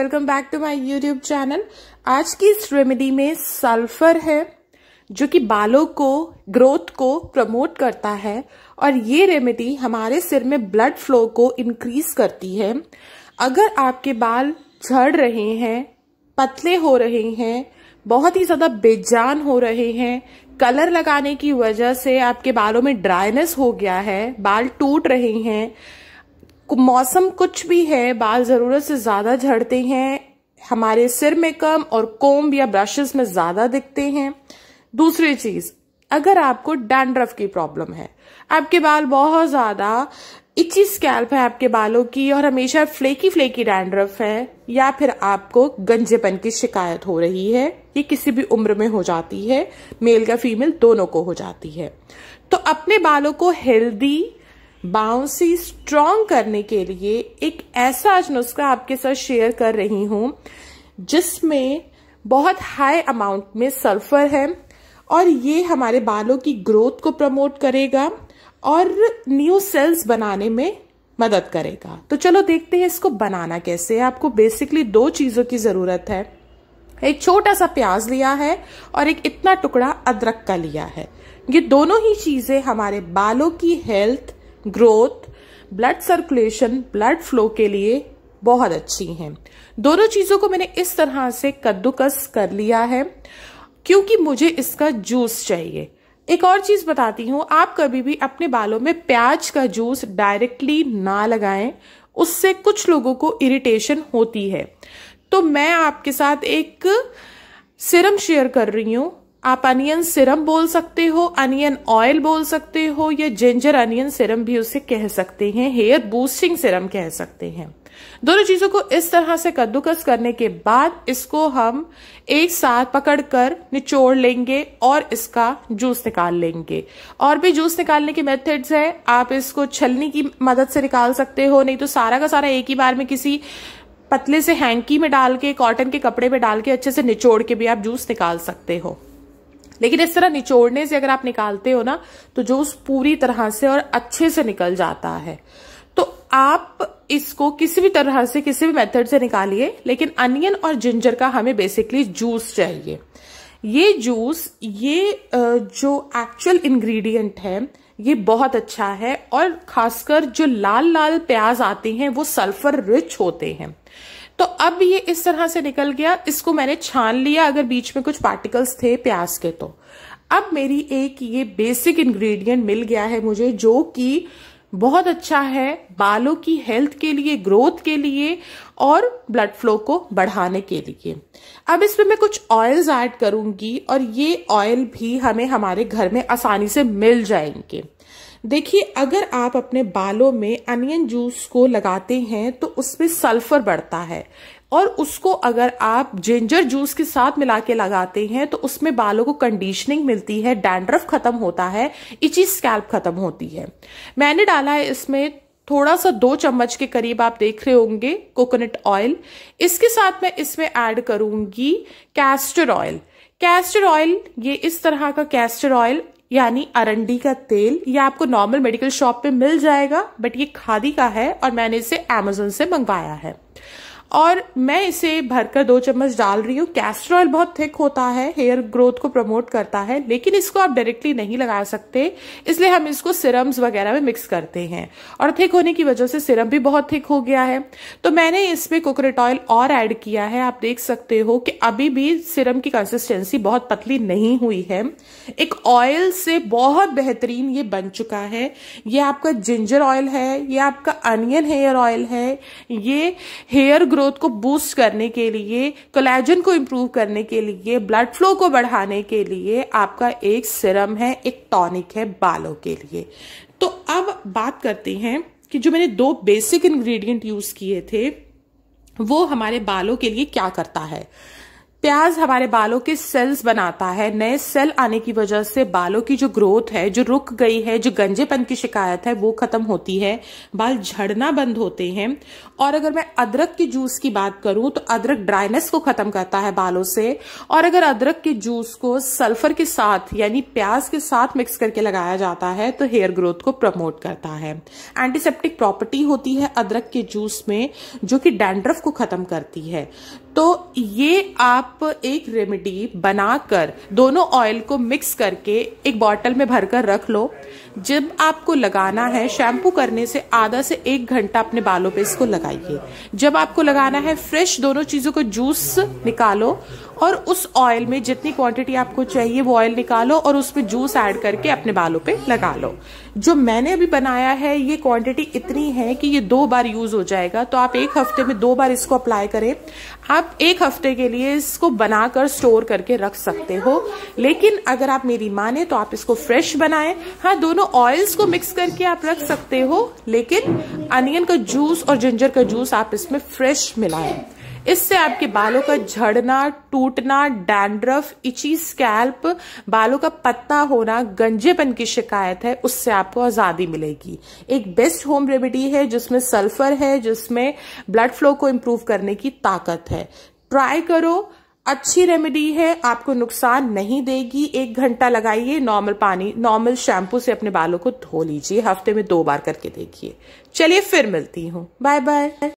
welcome back to my YouTube channel आज की इस रेमेडी में सल्फर है जो कि बालों को ग्रोथ को प्रमोट करता है और ये रेमेडी हमारे सिर में ब्लड फ्लो को इंक्रीज करती है अगर आपके बाल झड़ रहे हैं पतले हो रहे हैं बहुत ही ज़्यादा बेजान हो रहे हैं कलर लगाने की वजह से आपके बालों में ड्राइनेस हो गया है बाल टूट रहे हैं मौसम कुछ भी है बाल ज़रूरत से ज़्यादा झड़ते हैं हमारे सिर में कम और कोम्ब या ब्रशेस में ज़्यादा दिखते हैं दूसरी चीज़ अगर आपको डैंड्रफ की प्रॉब्लम है आपके बाल बहुत ज़्यादा इच्छी स्कैल्प है आपके बालों की और हमेशा फ्लेकी फ्लेकी डैंड्रफ है या फिर आपको गंजेपन की शिकायत हो रही है ये किसी भी उम्र में हो जाती है मेल का फीमेल दोनों को हो जाती है तो अपने बालों को हेल्दी बाउंसी स्ट्रॉन्ग करने के लिए एक ऐसा आज नुस्खा आपके साथ शेयर कर रही हूं जिसमें बहुत हाई अमाउंट में सल्फर है और ये हमारे बालों की ग्रोथ को प्रमोट करेगा और न्यू सेल्स बनाने में मदद करेगा तो चलो देखते हैं इसको बनाना कैसे है आपको बेसिकली दो चीज़ों की ज़रूरत है एक छोटा सा प्याज लिया है और एक इतना टुकड़ा अदरक का लिया है ये दोनों ही चीज़ें हमारे बालों की health growth blood circulation blood flow के लिए बहुत अच्छी हैं दोनों चीज़ों को मैंने इस तरह से कद्दूकस कर लिया है क्योंकि मुझे इसका जूस चाहिए एक और चीज़ बताती हूँ आप कभी भी अपने बालों में प्याज का जूस डायरेक्टली ना लगाएं उससे कुछ लोगों को इरिटेशन होती है तो मैं आपके साथ एक सिरम शेयर कर रही हूँ आप अनियन सिरम बोल सकते हो अनियन ऑयल बोल सकते हो या जिंजर अनियन सिरम भी उसे कह सकते हैं हेयर बूस्टिंग सिरम कह सकते हैं दोनों चीजों को इस तरह से कद्दूकस करने के बाद इसको हम एक साथ पकड़कर निचोड़ लेंगे और इसका जूस निकाल लेंगे और भी जूस निकालने के मेथड्स है आप इसको छलनी की मदद से निकाल सकते हो नहीं तो सारा का सारा एक ही बार में किसी पतले से हैंकी में डाल के कॉटन के कपड़े में डाल के अच्छे से निचोड़ के भी आप जूस निकाल सकते हो लेकिन इस तरह निचोड़ने से अगर आप निकालते हो ना तो जूस पूरी तरह से और अच्छे से निकल जाता है तो आप इसको किसी भी तरह से किसी भी मेथड से निकालिए लेकिन अनियन और जिंजर का हमें बेसिकली जूस चाहिए ये जूस ये जो एक्चुअल इंग्रेडिएंट है ये बहुत अच्छा है और खासकर जो लाल लाल प्याज आते हैं वो सल्फर रिच होते हैं तो अब ये इस तरह से निकल गया इसको मैंने छान लिया अगर बीच में कुछ पार्टिकल्स थे प्याज के तो अब मेरी एक ये बेसिक इंग्रेडिएंट मिल गया है मुझे जो कि बहुत अच्छा है बालों की हेल्थ के लिए ग्रोथ के लिए और ब्लड फ्लो को बढ़ाने के लिए अब इसमें मैं कुछ ऑयल्स ऐड करूंगी और ये ऑयल भी हमें हमारे घर में आसानी से मिल जाएंगे देखिए अगर आप अपने बालों में अनियन जूस को लगाते हैं तो उसमें सल्फर बढ़ता है और उसको अगर आप जिंजर जूस के साथ मिला के लगाते हैं तो उसमें बालों को कंडीशनिंग मिलती है डैंड्रफ खत्म होता है इची स्कैल्प खत्म होती है मैंने डाला है इसमें थोड़ा सा दो चम्मच के करीब आप देख रहे होंगे कोकोनट ऑयल इसके साथ मैं इसमें ऐड करूंगी कैस्टर ऑयल कैस्टर ऑयल ये इस तरह का कैस्टर ऑयल यानी अरंडी का तेल ये आपको नॉर्मल मेडिकल शॉप पे मिल जाएगा बट ये खादी का है और मैंने इसे अमेजोन से मंगवाया है और मैं इसे भरकर दो चम्मच डाल रही हूँ कैस्टर ऑयल बहुत थिक होता है हेयर ग्रोथ को प्रमोट करता है लेकिन इसको आप डायरेक्टली नहीं लगा सकते इसलिए हम इसको सिरम्स वगैरह में मिक्स करते हैं और थिक होने की वजह से सिरम भी बहुत थिक हो गया है तो मैंने इसमें कोकोनट ऑयल और ऐड किया है आप देख सकते हो कि अभी भी सिरम की कंसिस्टेंसी बहुत पतली नहीं हुई है एक ऑयल से बहुत बेहतरीन ये बन चुका है ये आपका जिंजर ऑयल है ये आपका अनियन हेयर ऑयल है ये हेयर ग्रोथ ग्रोथ को बूस्ट करने के लिए कोलेजन को इम्प्रूव करने के लिए ब्लड फ्लो को बढ़ाने के लिए आपका एक सिरम है एक टॉनिक है बालों के लिए तो अब बात करते हैं कि जो मैंने दो बेसिक इंग्रेडिएंट यूज किए थे वो हमारे बालों के लिए क्या करता है प्याज हमारे बालों के सेल्स बनाता है नए सेल आने की वजह से बालों की जो ग्रोथ है जो रुक गई है जो गंजेपन की शिकायत है वो खत्म होती है बाल झड़ना बंद होते हैं और अगर मैं अदरक के जूस की बात करूं तो अदरक ड्राइनेस को खत्म करता है बालों से और अगर अदरक के जूस को सल्फर के साथ यानी प्याज के साथ मिक्स करके लगाया जाता है तो हेयर ग्रोथ को प्रमोट करता है एंटीसेप्टिक प्रॉपर्टी होती है अदरक के जूस में जो कि डैंड्रफ को खत्म करती है तो ये आप एक रेमेडी बनाकर दोनों ऑयल को मिक्स करके एक बॉटल में भरकर रख लो जब आपको लगाना है शैम्पू करने से आधा से एक घंटा अपने बालों पे इसको लगाइए जब आपको लगाना है फ्रेश दोनों चीज़ों को जूस निकालो और उस ऑयल में जितनी क्वांटिटी आपको चाहिए वो ऑयल निकालो और उसमें जूस ऐड करके अपने बालों पे लगा लो जो मैंने अभी बनाया है ये क्वांटिटी इतनी है कि ये दो बार यूज हो जाएगा तो आप एक हफ्ते में दो बार इसको अप्लाई करें आप आप एक हफ्ते के लिए इसको बनाकर स्टोर करके रख सकते हो लेकिन अगर आप मेरी माने तो आप इसको फ्रेश बनाएं हाँ दोनों ऑयल्स को मिक्स करके आप रख सकते हो लेकिन अनियन का जूस और जिंजर का जूस आप इसमें फ्रेश मिलाएं इससे आपके बालों का झड़ना टूटना डैंड्रफ इची स्कैल्प बालों का पत्ता होना गंजेपन की शिकायत है उससे आपको आजादी मिलेगी एक बेस्ट होम रेमेडी है जिसमें सल्फर है जिसमें ब्लड फ्लो को इम्प्रूव करने की ताकत है ट्राई करो अच्छी रेमेडी है आपको नुकसान नहीं देगी एक घंटा लगाइए नॉर्मल पानी नॉर्मल शैम्पू से अपने बालों को धो लीजिए हफ्ते में दो बार करके देखिए चलिए फिर मिलती हूँ बाय बाय